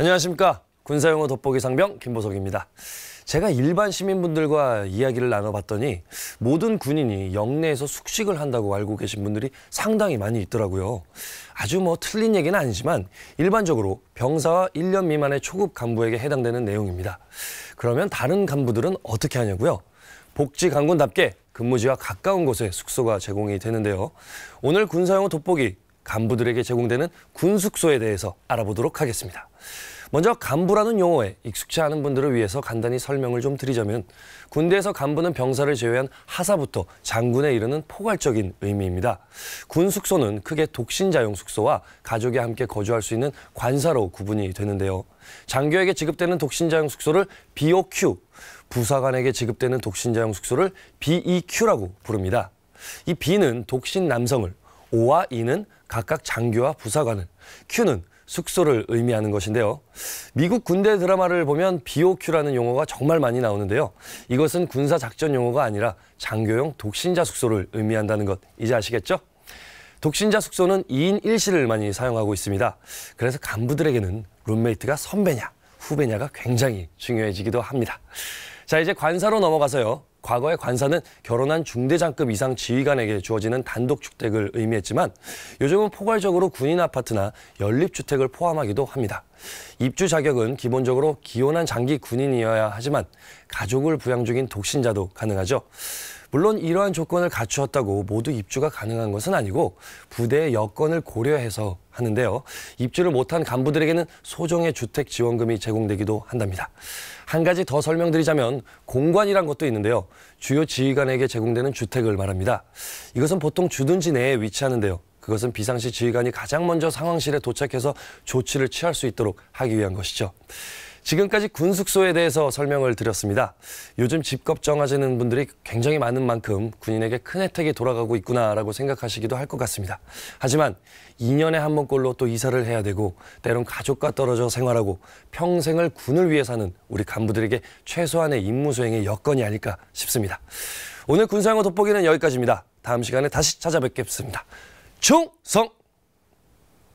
안녕하십니까. 군사용어 돋보기 상병 김보석입니다. 제가 일반 시민분들과 이야기를 나눠봤더니 모든 군인이 영내에서 숙식을 한다고 알고 계신 분들이 상당히 많이 있더라고요. 아주 뭐 틀린 얘기는 아니지만 일반적으로 병사와 1년 미만의 초급 간부에게 해당되는 내용입니다. 그러면 다른 간부들은 어떻게 하냐고요? 복지 간군답게 근무지와 가까운 곳에 숙소가 제공이 되는데요. 오늘 군사용어 돋보기 간부들에게 제공되는 군숙소에 대해서 알아보도록 하겠습니다. 먼저 간부라는 용어에 익숙치 않은 분들을 위해서 간단히 설명을 좀 드리자면 군대에서 간부는 병사를 제외한 하사부터 장군에 이르는 포괄적인 의미입니다. 군 숙소는 크게 독신자용 숙소와 가족이 함께 거주할 수 있는 관사로 구분이 되는데요. 장교에게 지급되는 독신자용 숙소를 BOQ, 부사관에게 지급되는 독신자용 숙소를 BEQ라고 부릅니다. 이 B는 독신 남성을, O와 E는 각각 장교와 부사관을, Q는 숙소를 의미하는 것인데요. 미국 군대 드라마를 보면 BOQ라는 용어가 정말 많이 나오는데요. 이것은 군사 작전 용어가 아니라 장교용 독신자 숙소를 의미한다는 것 이제 아시겠죠? 독신자 숙소는 2인 1실을 많이 사용하고 있습니다. 그래서 간부들에게는 룸메이트가 선배냐, 후배냐가 굉장히 중요해지기도 합니다. 자, 이제 관사로 넘어가서요. 과거의 관사는 결혼한 중대장급 이상 지휘관에게 주어지는 단독 주택을 의미했지만 요즘은 포괄적으로 군인 아파트나 연립 주택을 포함하기도 합니다. 입주 자격은 기본적으로 기혼한 장기 군인이어야 하지만 가족을 부양 중인 독신자도 가능하죠. 물론 이러한 조건을 갖추었다고 모두 입주가 가능한 것은 아니고 부대의 여건을 고려해서 하는데요. 입주를 못한 간부들에게는 소정의 주택 지원금이 제공되기도 한답니다. 한 가지 더 설명드리자면 공관이란 것도 있는데요. 주요 지휘관에게 제공되는 주택을 말합니다. 이것은 보통 주둔지 내에 위치하는데요. 그것은 비상시 지휘관이 가장 먼저 상황실에 도착해서 조치를 취할 수 있도록 하기 위한 것이죠. 지금까지 군 숙소에 대해서 설명을 드렸습니다. 요즘 집 걱정하시는 분들이 굉장히 많은 만큼 군인에게 큰 혜택이 돌아가고 있구나라고 생각하시기도 할 것 같습니다. 하지만 2년에 한 번꼴로 또 이사를 해야 되고 때론 가족과 떨어져 생활하고 평생을 군을 위해 사는 우리 간부들에게 최소한의 임무 수행의 여건이 아닐까 싶습니다. 오늘 군사용어 돋보기는 여기까지입니다. 다음 시간에 다시 찾아뵙겠습니다. 충성!